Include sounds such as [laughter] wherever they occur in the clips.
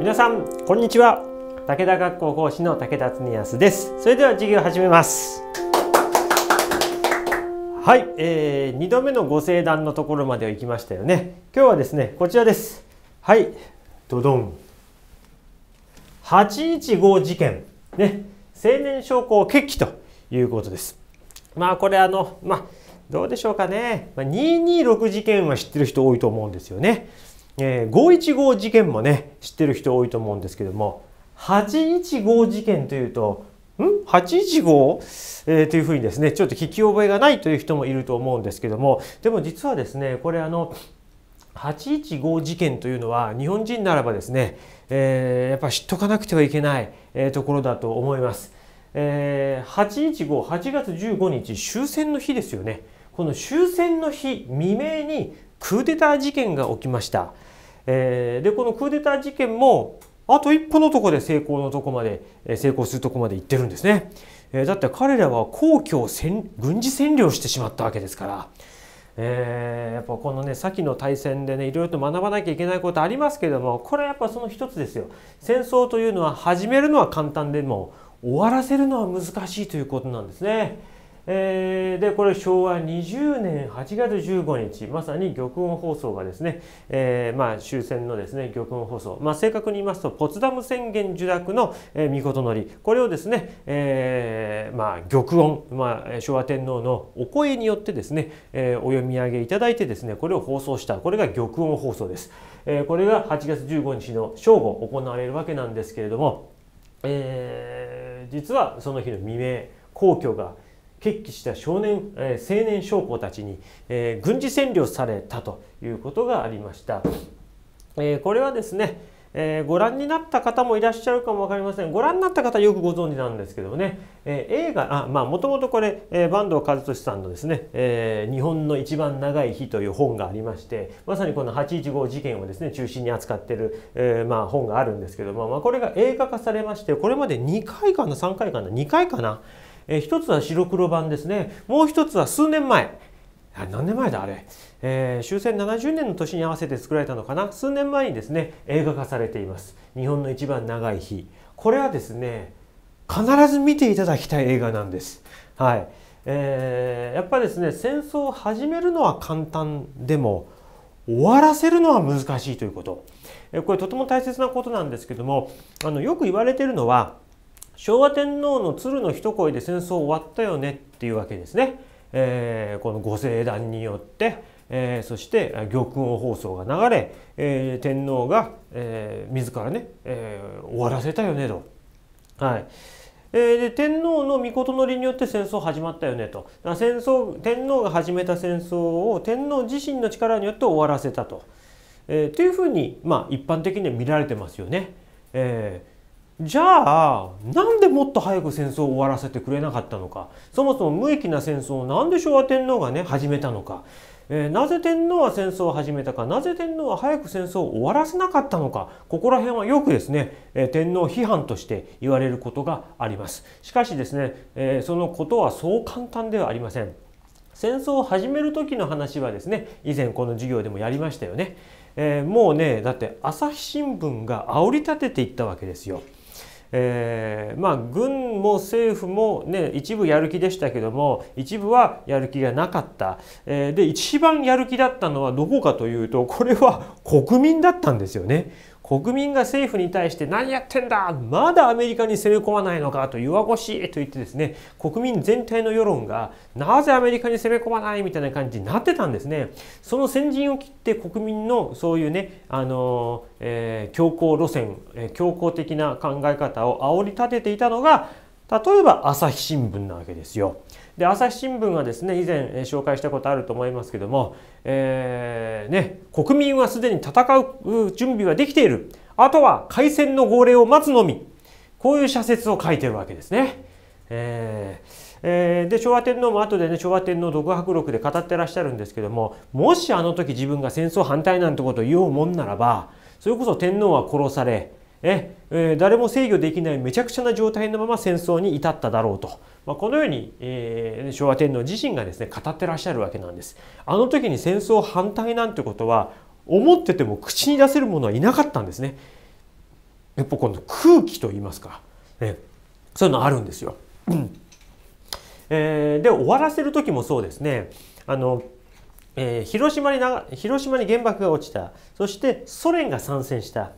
皆さんこんにちは武田学校講師の武田恒康ですそれでは授業始めますはい、えー、2度目のご正談のところまでは行きましたよね今日はですねこちらですはいドドン815事件ね青年将校決起ということですまあこれあのまあどうでしょうかね、まあ、226事件は知ってる人多いと思うんですよねえー、515事件もね知ってる人多いと思うんですけども815事件というとん ?815? えー、というふうにですね、ちょっと聞き覚えがないという人もいると思うんですけども、でも実はですね、これあの、815事件というのは日本人ならばですね、えー、やっぱ知っとかなくてはいけない、えー、ところだと思います。えー、815、8月15日、終戦の日ですよね。この終戦の日未明にクーデター事件が起きました。えー、でこのクーデター事件もあと一歩のとこで成功のとこまで成功するとこまで行ってるんですね、えー、だって彼らは皇居を軍事占領してしまったわけですから、えー、やっぱこのね先の大戦でねいろいろと学ばなきゃいけないことありますけどもこれはやっぱその一つですよ戦争というのは始めるのは簡単でも終わらせるのは難しいということなんですね。えー、でこれ昭和20年8月15日まさに玉音放送がですね、えー、まあ、終戦のですね玉音放送、まあ、正確に言いますとポツダム宣言受諾の、えー、御りこれをですね、えー、まあ、玉音、まあ、昭和天皇のお声によってですね、えお読み上げいただいてですねこれを放送したこれが玉音放送です、えこれが8月15日の正午行われるわけなんですけれども、え実はその日の未明皇居が決起した少年、えー、青年将校たちに、えー、軍事占領されたということがありました。えー、これはですね、えー、ご覧になった方もいらっしゃるかも分かりませんご覧になった方よくご存知なんですけどもね、えー、映画あまあもともとこれ、えー、坂東和俊さんのですね、え日本の一番長い日」という本がありましてまさにこの815事件をですね中心に扱ってる、えまあ、本があるんですけども、まあ、これが映画化されましてこれまで2回かな3回かな2回かな。えー、一つは白黒版ですねもう一つは数年前何年前だあれ、えー、終戦70年の年に合わせて作られたのかな数年前にですね映画化されています「日本の一番長い日」これはですね必ず見ていただきたい映画なんです。はいえー、やっぱですね戦争を始めるのは簡単でも終わらせるのは難しいということこれとても大切なことなんですけどもあのよく言われてるのは昭和天皇の鶴の一声で戦争終わったよねっていうわけですね。えー、この御政談によって、えー、そして玉音放送が流れ、えー、天皇が、えー、自らね、えー、終わらせたよねと。はいえで天皇の御事のりによって戦争始まったよねと戦争天皇が始めた戦争を天皇自身の力によって終わらせたと、えー、というふうに、まあ、一般的には見られてますよね。えー、じゃあなんでもっと早く戦争を終わらせてくれなかったのかそもそも無益な戦争をなんで昭和天皇がね始めたのか、えー、なぜ天皇は戦争を始めたかなぜ天皇は早く戦争を終わらせなかったのかここら辺はよくですね、えー、天皇批判として言われることがありますしかしですね、えー、そのことはそう簡単ではありません戦争を始める時の話はですね以前この授業でもやりましたよね、えもうねだって朝日新聞が煽り立てていったわけですよえー、まあ軍も政府もね一部やる気でしたけども一部はやる気がなかった、えー、で一番やる気だったのはどこかというとこれは国民だったんですよね。国民が政府に対して何やってんだまだアメリカに攻め込まないのかと弱腰と言ってですね、国民全体の世論がなぜアメリカに攻め込まないみたいな感じになってたんですね。その先陣を切って国民のそういうね、あの、えー、強硬路線、え強硬的な考え方を煽り立てていたのが、例えば朝日新聞なわけですよ。で朝日新聞はですね以前、紹介したことあると思いますけども、えーね、国民はすでに戦う準備はできているあとは開戦の号令を待つのみこういう社説を書いてるわけですね。えーえー、で昭和天皇も後でね昭和天皇独白録で語ってらっしゃるんですけどももしあの時自分が戦争反対なんてことを言おうもんならばそれこそ天皇は殺されええ誰も制御できないめちゃくちゃな状態のまま戦争に至っただろうと、まあ、このように、えー、昭和天皇自身がですね語ってらっしゃるわけなんです。あの時に戦争反対なんてことは思ってても口に出せるものはいなかったんですね。やっぱこの空気と言いますか、ね、そういうのあるんですよ。えー、で終わらせる時もそうですね。あのえー、広島に広島に原爆が落ちたそしてソ連が参戦した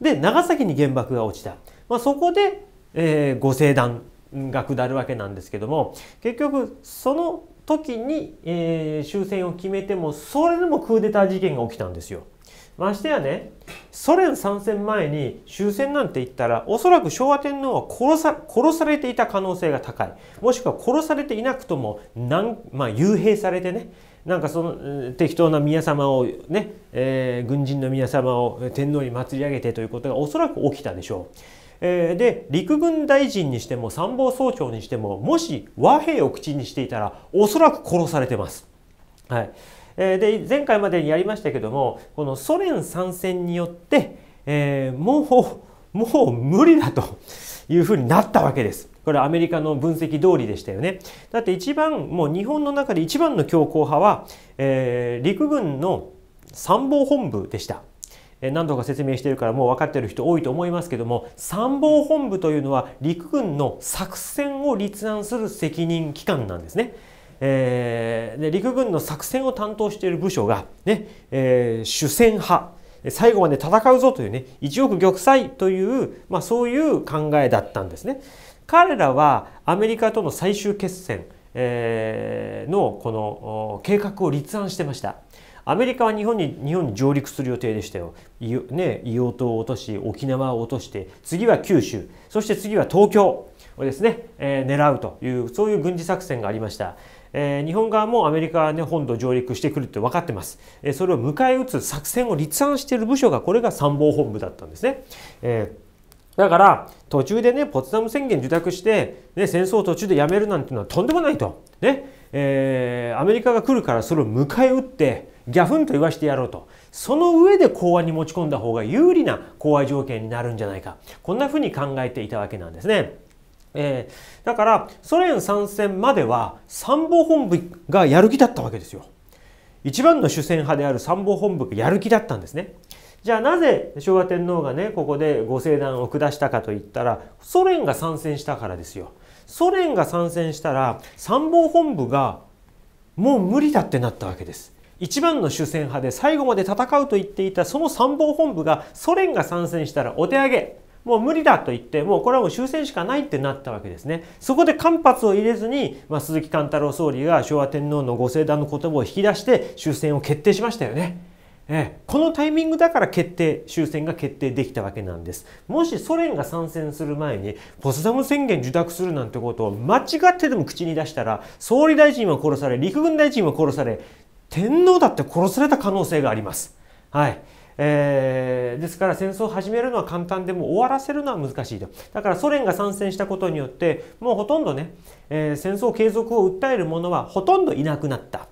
で、長崎に原爆が落ちた。まあ、そこで、えー、ご聖団が下るわけなんですけども、結局、その時に、えー、終戦を決めても、それでもクーデター事件が起きたんですよ。ましてやね、ソ連参戦前に終戦なんて言ったら、おそらく昭和天皇は殺さ殺されていた可能性が高い。もしくは殺されていなくとも、なんまあ、幽閉されてね、なんかその適当な宮様をね、えー、軍人の宮様を天皇に祭り上げてということがおそらく起きたでしょう。えー、で陸軍大臣にしても参謀総長にしてももし和平を口にしていたらおそらく殺されてます。はい、えー、で前回までにやりましたけどもこのソ連参戦によって、えー、もうもう無理だというふうになったわけです。これアメリカの分析通りでしたよね。だって一番もう日本の中で一番の強硬派は、えー、陸軍の参謀本部でした。何度か説明しているからもう分かっている人多いと思いますけども参謀本部というのは陸軍の作戦を立案する責任機関なんですね。えー、で陸軍の作戦を担当している部署がね、ねえー、主戦派最後まで戦うぞというね一億玉砕という、まあ、そういう考えだったんですね。彼らはアメリカとの最終決戦、のこの計画を立案してました。アメリカは日本に日本に上陸する予定でしたよ。ね、硫黄島を落とし沖縄を落として次は九州そして次は東京をですね、えー、狙うというそういう軍事作戦がありました。えー、日本側もアメリカ、ね、本土上陸してくるって分かってます、えー、それを迎え撃つ作戦を立案している部署がこれが参謀本部だったんですね。えーだから途中でねポツダム宣言受諾して、ね、戦争を途中でやめるなんていうのはとんでもないと、ねえー、アメリカが来るからそれを迎え撃ってギャフンと言わせてやろうとその上で講和に持ち込んだ方が有利な講和条件になるんじゃないかこんなふうに考えていたわけなんですね。えー、だからソ連参戦までは参謀本部がやる気だったわけですよ。一番の主戦派である参謀本部がやる気だったんですね。じゃあなぜ昭和天皇がねここで御聖断を下したかといったらソ連が参戦したからですよ。ソ連が参戦したら参謀本部がもう無理だってなったわけです。一番の主戦派で最後まで戦うと言っていたその参謀本部がソ連が参戦したらお手上げもう無理だと言ってもうこれはもう終戦しかないってなったわけですねそこで間髪を入れずに、まあ、鈴木貫太郎総理が昭和天皇のご聖断の言葉を引き出して終戦を決定しましたよね。えこのタイミングだから決定終戦が決定できたわけなんですもしソ連が参戦する前にポツダム宣言受諾するなんてことを間違ってでも口に出したら総理大臣は殺され陸軍大臣は殺され天皇だって殺された可能性があります。はいえー、ですから戦争を始めるのは簡単でも終わらせるのは難しいとだからソ連が参戦したことによってもうほとんどね、えー、戦争継続を訴える者はほとんどいなくなった、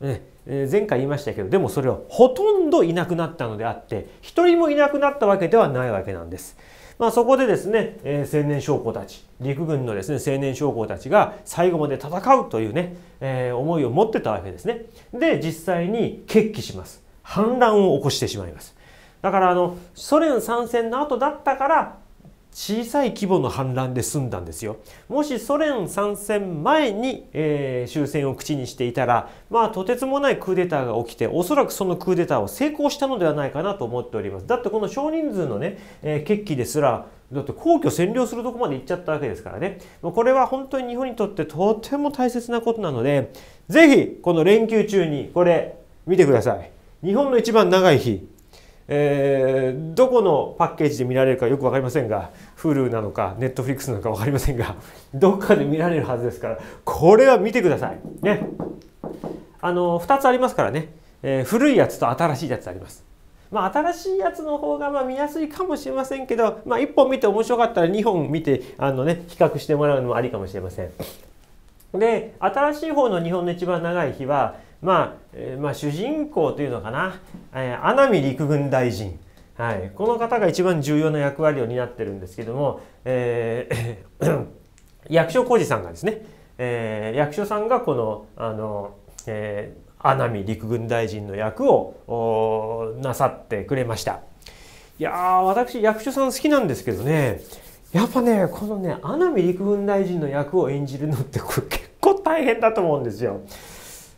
ね、前回言いましたけどでもそれはほとんどいなくなったのであって一人もいなくなったわけではないわけなんです。まあ、そこでですね、えー、青年将校たち陸軍のですね青年将校たちが最後まで戦うというね、えー、思いを持ってたわけですね。で実際に決起します反乱を起こしてしまいます。だからあのソ連参戦の後だったから小さい規模の反乱で済んだんですよ。もしソ連参戦前に、えー、終戦を口にしていたら、まあとてつもないクーデターが起きて、おそらくそのクーデターを成功したのではないかなと思っております。だってこの少人数のね、えー、決起ですら、だって皇居占領するとこまで行っちゃったわけですからね。これは本当に日本にとってとても大切なことなので、ぜひこの連休中にこれ見てください。日本の一番長い日、えー、どこのパッケージで見られるかよく分かりませんが Hulu なのか Netflix なのか分かりませんが [laughs] どっかで見られるはずですからこれは見てくださいねあの2つありますからね、えー、古いやつと新しいやつありますまあ、新しいやつの方がまあ見やすいかもしれませんけど、まあ、1本見て面白かったら2本見てあの、ね、比較してもらうのもありかもしれません。で新しい方の日本の一番長い日はまあ、えー、まあ主人公というのかな、えー、穴見陸軍大臣、はい、この方が一番重要な役割を担ってるんですけども、えー、[coughs] 役所広司さんがですね、えー、役所さんがこのあの、えー、穴見陸軍大臣の役をなさってくれました。いやー私役所さん好きなんですけどねやっぱねこのね穴見陸軍大臣の役を演じるのってこれ結構大変だと思うんですよ。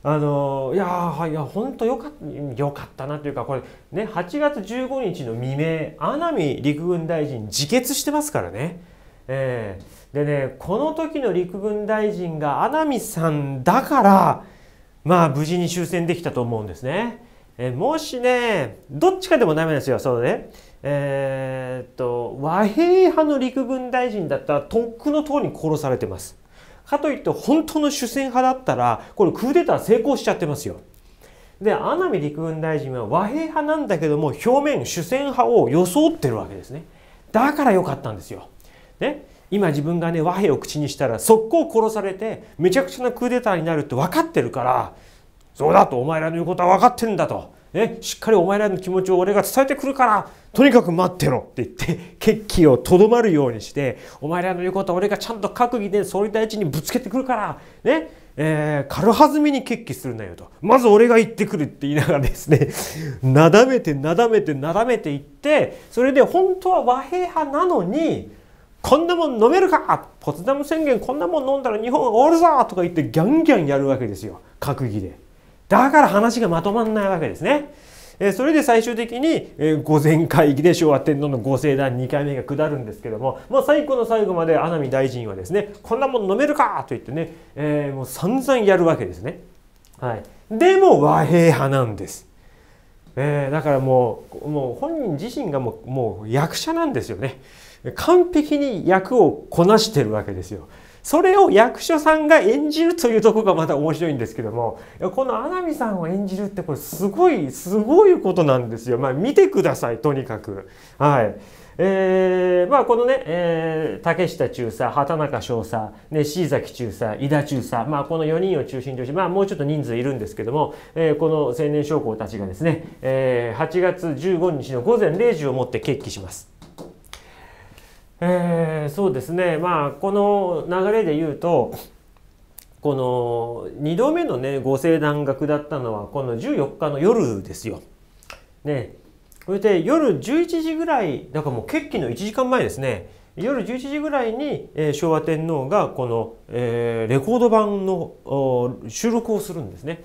あのいやはいや本当よかよかったなというかこれね8月15日の未明阿南陸軍大臣自決してますからね。えー、でねこの時の陸軍大臣が阿南さんだからまあ無事に終戦できたと思うんですね。えー、もしねどっちかでもダメですよそうね。えー、っと和平派の陸軍大臣だったらとっくの塔に殺されてます。かといって本当の主戦派だったらこれクーデター成功しちゃってますよ。で穴見陸軍大臣は和平派なんだけども表面主戦派を装ってるわけですね。だから良かったんですよ。ね、今自分がね和平を口にしたら速攻殺されてめちゃくちゃなクーデターになるって分かってるからそうだとお前らの言うことは分かってるんだとね、しっかりお前らの気持ちを俺が伝えてくるからとにかく待ってろって言って決起をとどまるようにしてお前らの言うことは俺がちゃんと閣議で総理大臣にぶつけてくるからねえー、軽はずみに決起するなよとまず俺が言ってくるって言いながらですねなだめてなだめてなだめていってそれで本当は和平派なのにこんなもん飲めるかポツダム宣言こんなもん飲んだら日本おるぞとか言ってギャンギャンやるわけですよ閣議で。だから話がまとまんないわけですね。それで最終的に、えー、御前会議で昭和天皇のご聖壇2回目が下るんですけども、まあ、最後の最後まで阿波大臣はですねこんなもん飲めるかと言ってね、えー、もう散々やるわけですね。はい、でも和平派なんです。えー、だからもうもう本人自身がもうもう役者なんですよね。完璧に役をこなしてるわけですよ。それを役所さんが演じるというとこがまた面白いんですけどもこの穴見さんを演じるってこれすごいすごいことなんですよ。まあ、見てくださいとにかく。はいえーまあ、このね、えー、竹下中佐畑中少佐、ね、椎崎中佐井田中佐、まあ、この4人を中心として、まあ、もうちょっと人数いるんですけども、えー、この青年将校たちがですね、えー、8月15日の午前0時をもって決起します。えー、そうですねまあこの流れで言うとこの2度目のねご聖断が下ったのはこの14日の夜ですよ。ねこれで夜11時ぐらいだからもう決起の1時間前ですね夜11時ぐらいに、えー、昭和天皇がこの、えー、レコード版の収録をするんですね。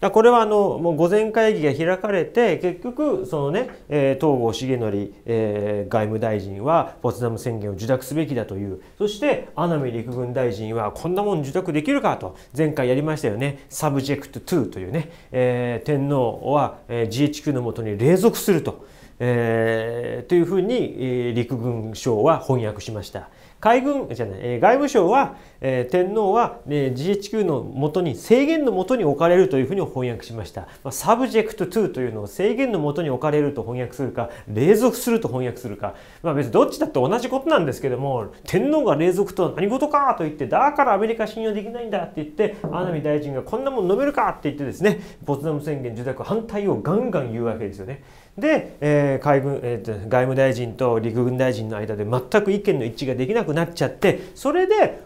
だこれはあのもう午前会議が開かれて結局そのね、えー、東郷重則、えー、外務大臣はポツダム宣言を受諾すべきだというそして阿南陸軍大臣はこんなもん受諾できるかと前回やりましたよねサブジェクト2というね、えー、天皇は、GHQ のもとに隷属すると。えー、というふうに、えー、陸軍省は翻訳しました。海軍、じゃない、えー、外務省は、えー、天皇は、ね、GHQ のもとに、制限のもとに置かれるというふうに翻訳しました。まあ、サブジェクト2というのを制限のもとに置かれると翻訳するか、隷属すると翻訳するか。まあ別にどっちだって同じことなんですけども、天皇が隷属とは何事かと言って、だからアメリカ信用できないんだって言って、阿南大臣がこんなもん飲めるかって言ってですね、ポツダム宣言受諾反対をガンガン言うわけですよね。で、えー海軍えーと、外務大臣と陸軍大臣の間で全く意見の一致ができなくなっちゃってそれで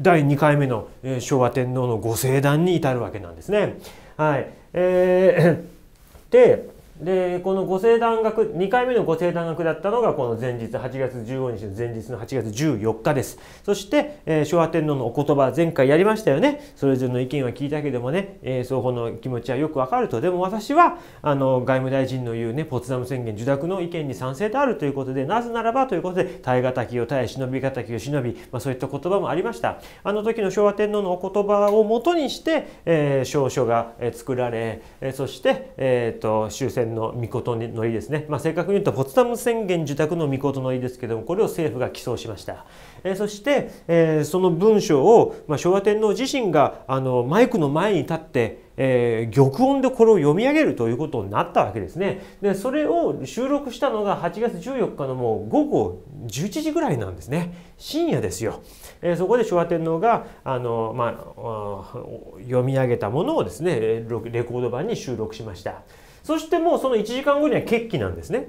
第2回目の昭和天皇のご聖壇に至るわけなんですね。はいえー、ででこのご星断学2回目のご星断学だったのがこの前日8月15日の前日の8月14日ですそして、えー、昭和天皇のお言葉前回やりましたよねそれぞれの意見は聞いたけどもね、えー、双方の気持ちはよくわかるとでも私はあの外務大臣の言うねポツダム宣言受諾の意見に賛成であるということでなぜならばということで耐え難きを耐え忍び難きを忍び、まあ、そういった言葉もありましたあの時の昭和天皇のお言葉をもとにして、えー、証書が作られそして、えーと、と修正宣の御事乗りですね、まあ、正確に言うとポツダム宣言受託の御事のりですけどもこれを政府が起草しました、えー、そして、えー、その文章を、まあ、昭和天皇自身があのマイクの前に立ってえー、玉音でこれを読み上げるということになったわけですね。で、それを収録したのが8月14日のもう午後11時ぐらいなんですね。深夜ですよ。えー、そこで昭和天皇が、あの、まあ、読み上げたものをですね、レコード版に収録しました。そしてもうその1時間後には決起なんですね。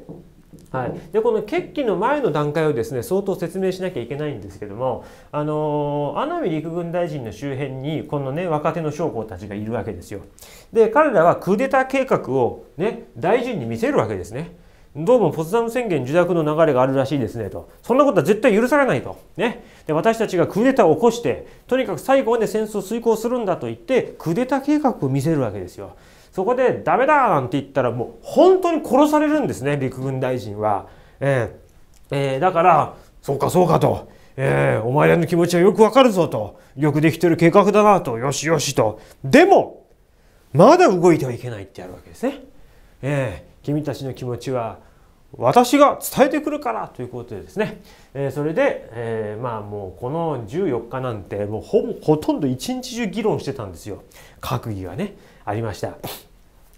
はい、でこの決起の前の段階をですね相当説明しなきゃいけないんですけども、あのー、穴見陸軍大臣の周辺にこのね若手の将校たちがいるわけですよ。で彼らはクーデター計画を、ね、大臣に見せるわけですね。どうもポツダム宣言受諾の流れがあるらしいですねと。そんなことは絶対許されないと。ね。で、私たちがクーデターを起こして、とにかく最後まで戦争を遂行するんだと言って、クーデター計画を見せるわけですよ。そこでダメだなんて言ったらもう本当に殺されるんですね陸軍大臣は。えー、えー、だからそうかそうかと。えー、お前らの気持ちはよくわかるぞと。よくできてる計画だなと。よしよしと。でも、まだ動いてはいけないってやるわけですね。えー、君たちの気持ちは私が伝えてくるからということでですね、えー、それで、えー、まあもうこの14日なんてもうほほとんど一日中議論してたんですよ閣議はね、ありました。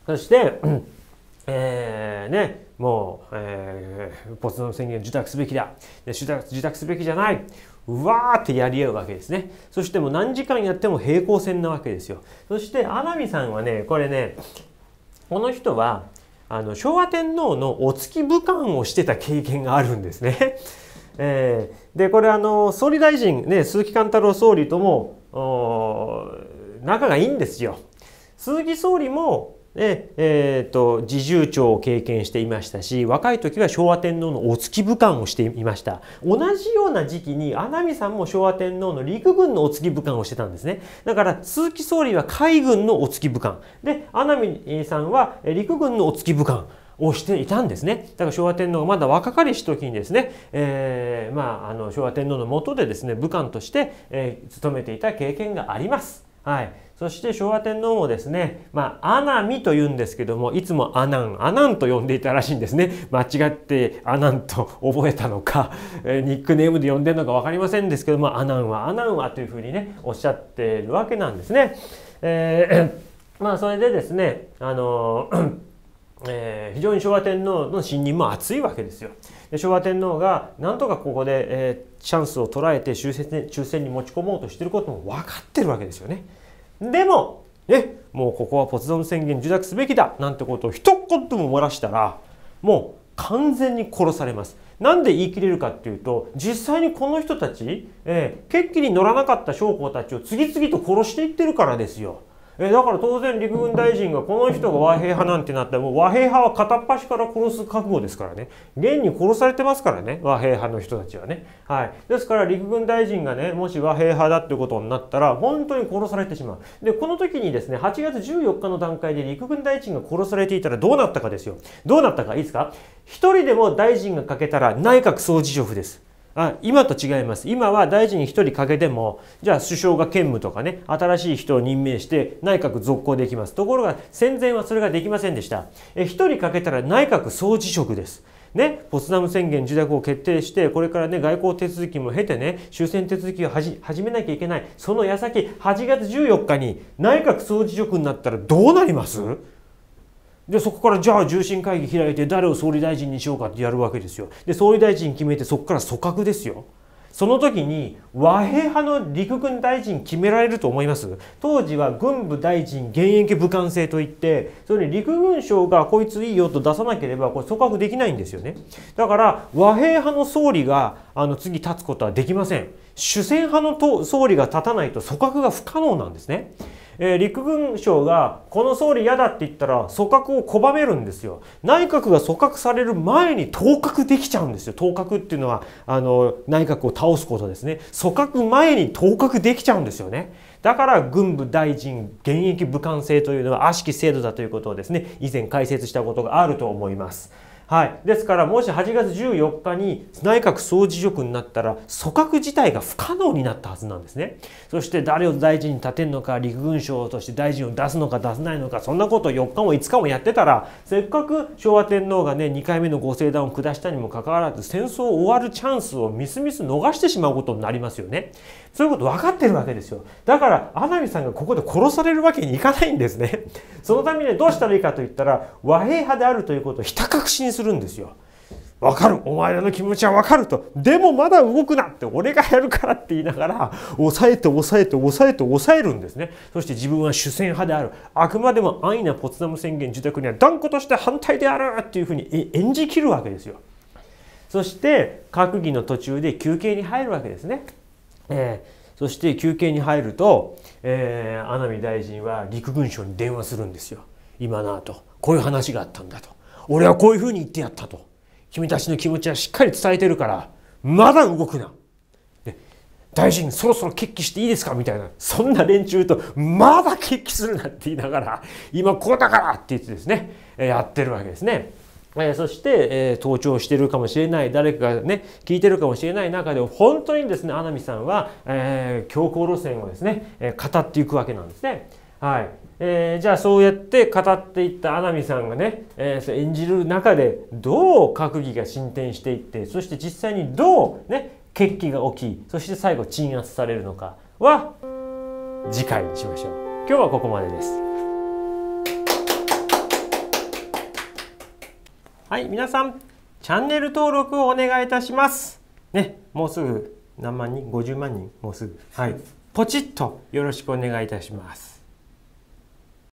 そして、[clears throat] えー、ね、もう、えー、ポツダム宣言受諾すべきだで受諾受諾すべきじゃないうわーってやり合うわけですねそしてもう何時間やっても平行線なわけですよそして天海さんはねこれねこの人はあの昭和天皇のお付き武官をしてた経験があるんですね、[laughs] えー、でこれあの総理大臣ね鈴木貫太郎総理とも仲がいいんですよ鈴木総理もでえーと、と侍従長を経験していましたし若い時は昭和天皇のお月武官をしていました同じような時期に穴見さんも昭和天皇の陸軍のお月武官をしてたんですねだから鈴木総理は海軍のお月武官で穴見さんは陸軍のお月武官をしていたんですね。だから昭和天皇がまだ若かりし時にですね、えー、まあ、あの昭和天皇の下でですね、武官として、えー、勤めていた経験があります。はい。そして昭和天皇もですね、まあ、アナミと言うんですけども、いつもアナン、アナンと呼んでいたらしいんですね。間違ってアナンと覚えたのか、えニックネームで呼んでるのか分かりませんですけども、アナンはアナンはというふうにね、おっしゃってるわけなんですね。えー、[coughs] まあ、それでですね、あの [coughs] えー、非常に昭和天皇の信任も厚いわけですよ。で昭和天皇がなんとかここで、えー、チャンスを捉えて終戦終戦に持ち込もうとしてることも分かってるわけですよね。でも、ね、もうここはポツダム宣言受諾すべきだなんてことを一言も漏らしたら、もう完全に殺されます。なんで言い切れるかっていうと、実際にこの人たち、えー、決起に乗らなかった将校たちを次々と殺していってるからですよ。えだから当然陸軍大臣がこの人が和平派なんてなったらもう和平派は片っ端から殺す覚悟ですからね現に殺されてますからね和平派の人たちはね、はい、ですから陸軍大臣がねもし和平派だってことになったら本当に殺されてしまうでこの時にですね8月14日の段階で陸軍大臣が殺されていたらどうなったかですよどうなったかいいですか1人でも大臣が欠けたら内閣総辞職ですあ今と違います。今は大臣に1人欠けても、じゃあ首相が兼務とかね、新しい人を任命して内閣続行できます。ところが戦前はそれができませんでした。え1人かけたら内閣総辞職です。ね、ポツダム宣言受諾を決定して、これからね、外交手続きも経てね、終戦手続きを始めなきゃいけない。その矢先、8月14日に内閣総辞職になったらどうなります、でそこからじゃあ重心会議開いて誰を総理大臣にしようかってやるわけですよで総理大臣決めてそこから組閣ですよその時に和平派の陸軍大臣決められると思います当時は軍部大臣現役武官制といってそれに陸軍省がこいついいよと出さなければこれ組閣できないんですよねだから和平派の総理があの次立つことはできません主戦派の総理が立たないと組閣が不可能なんですねえー、陸軍省がこの総理嫌だって言ったら組閣を拒めるんですよ内閣が組閣される前に当閣できちゃうんですよ当閣っていうのはあの内閣を倒すことですね組閣前に当閣できちゃうんですよねだから軍部大臣現役武官制というのは悪しき制度だということをですね以前解説したことがあると思います。はい、ですからもし8月14日に内閣総辞職になったら組閣自体が不可能になったはずなんですねそして誰を大臣に立てるのか陸軍省として大臣を出すのか出さないのかそんなことを4日も5日もやってたらせっかく昭和天皇がね2回目のご成断を下したにもかかわらず戦争を終わるチャンスをみすみす逃してしまうことになりますよねそういうこと分かってるわけですよ。だから、アナミさんがここで殺されるわけにいかないんですね。[laughs] そのためにどうしたらいいかといったら、和平派であるということをひた隠しにするんですよ。わかるお前らの気持ちはわかると。でもまだ動くなって俺がやるからって言いながら、抑えて抑えて抑えて抑えるんですね。そして自分は主戦派である。あくまでも安易なポツダム宣言受託には断固として反対であるっていうふうに演じきるわけですよ。そして、閣議の途中で休憩に入るわけですね。えー、そして休憩に入ると、えー、穴見大臣は陸軍省に電話するんですよ今なとこういう話があったんだと俺はこういうふうに言ってやったと君たちの気持ちはしっかり伝えてるからまだ動くな大臣そろそろ決起していいですかみたいなそんな連中とまだ決起するなって言いながら今こうだからって言ってですねやってるわけですね。えそして、え盗聴してるかもしれない、誰かがね、聞いてるかもしれない中で、本当にですね、穴見さんは、えー、強硬路線をですね、え語っていくわけなんですね。はい。えー、じゃあそうやって語っていった穴見さんがね、えー、演じる中で、どう閣議が進展していって、そして実際にどうね、決起が起き、そして最後鎮圧されるのかは、次回にしましょう。今日はここまでです。はい皆さんチャンネル登録をお願いいたしますねもうすぐ何万人50万人もうすぐはいポチッとよろしくお願いいたします